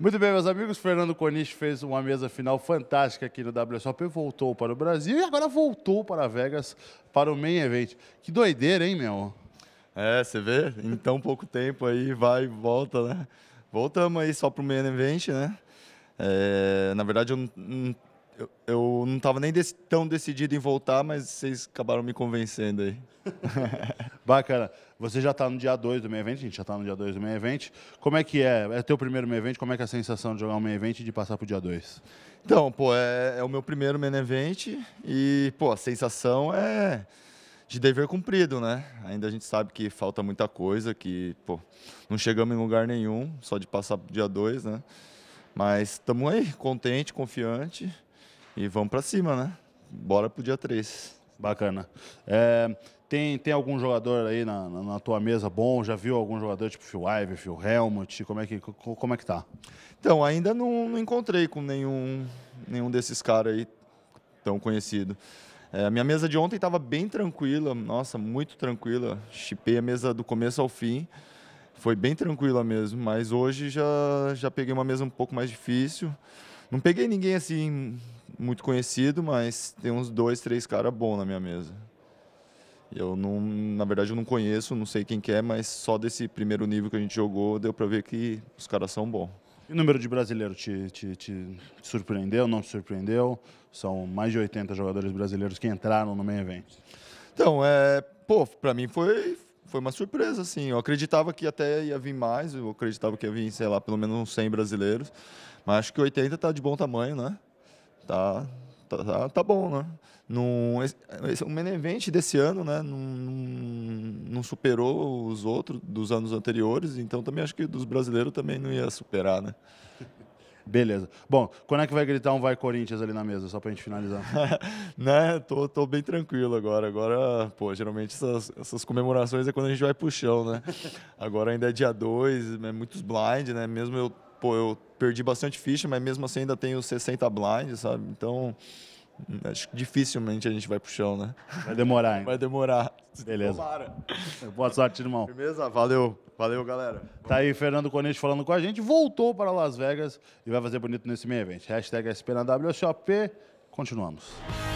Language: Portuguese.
Muito bem, meus amigos. Fernando Corniche fez uma mesa final fantástica aqui no WSOP, voltou para o Brasil e agora voltou para Vegas para o main event. Que doideira, hein, meu? É, você vê? Em tão pouco tempo aí, vai e volta, né? Voltamos aí só para o main event, né? É, na verdade, eu não, eu, eu não estava nem tão decidido em voltar, mas vocês acabaram me convencendo aí. Bacana. Você já está no dia 2 do meio evento, a gente já está no dia 2 do meio evento. Como é que é? É teu primeiro meio evento? Como é que é a sensação de jogar um meio evento e de passar para o dia 2? Então, pô, é, é, o meu primeiro meio evento e, pô, a sensação é de dever cumprido, né? Ainda a gente sabe que falta muita coisa, que, pô, não chegamos em lugar nenhum, só de passar para o dia 2, né? Mas estamos aí, contente, confiante e vamos para cima, né? Bora o dia 3. Bacana. É, tem, tem algum jogador aí na, na, na, tua mesa bom? Já viu algum jogador tipo Phil Ivey, Phil Helmut? Como é que, como é que tá? Então, ainda não, não encontrei com nenhum, nenhum desses caras aí tão conhecido. É, a minha mesa de ontem estava bem tranquila, nossa, muito tranquila. Chipei a mesa do começo ao fim. Foi bem tranquila mesmo, mas hoje já, já peguei uma mesa um pouco mais difícil. Não peguei ninguém assim muito conhecido, mas tem uns dois, três caras bons na minha mesa. Eu não, na verdade, eu não conheço, não sei quem que é, mas só desse primeiro nível que a gente jogou deu para ver que os caras são bons. E o número de brasileiros te, te, te, surpreendeu, não te surpreendeu? São mais de 80 jogadores brasileiros que entraram no main event? Então, é, pô, para mim foi, foi uma surpresa, assim. Eu acreditava que até ia vir mais, eu acreditava que ia vir, sei lá, pelo menos uns 100 brasileiros. Mas acho que 80 tá de bom tamanho, né? Tá, tá, tá, tá bom, né? Não, esse, o Menevente desse ano, né, não, não superou os outros dos anos anteriores, então também acho que dos brasileiros também não ia superar, né? Beleza. Bom, quando é que vai gritar um Vai Corinthians ali na mesa, só pra gente finalizar? né? Tô, tô bem tranquilo agora. Agora, pô, geralmente essas, essas comemorações é quando a gente vai pro chão, né? Agora ainda é dia 2, é muitos blind, né? Mesmo eu pô, eu perdi bastante ficha, mas mesmo assim ainda tenho 60 blinds, sabe? Então, hum, acho que dificilmente a gente vai pro chão, né? Vai demorar, hein? Vai demorar. Beleza. Boa sorte, irmão. Beleza, valeu. Valeu, galera. Tá aí Fernando Conejo falando com a gente. Voltou para Las Vegas e vai fazer bonito nesse meio evento. Hashtag SPNAWSOP. Continuamos.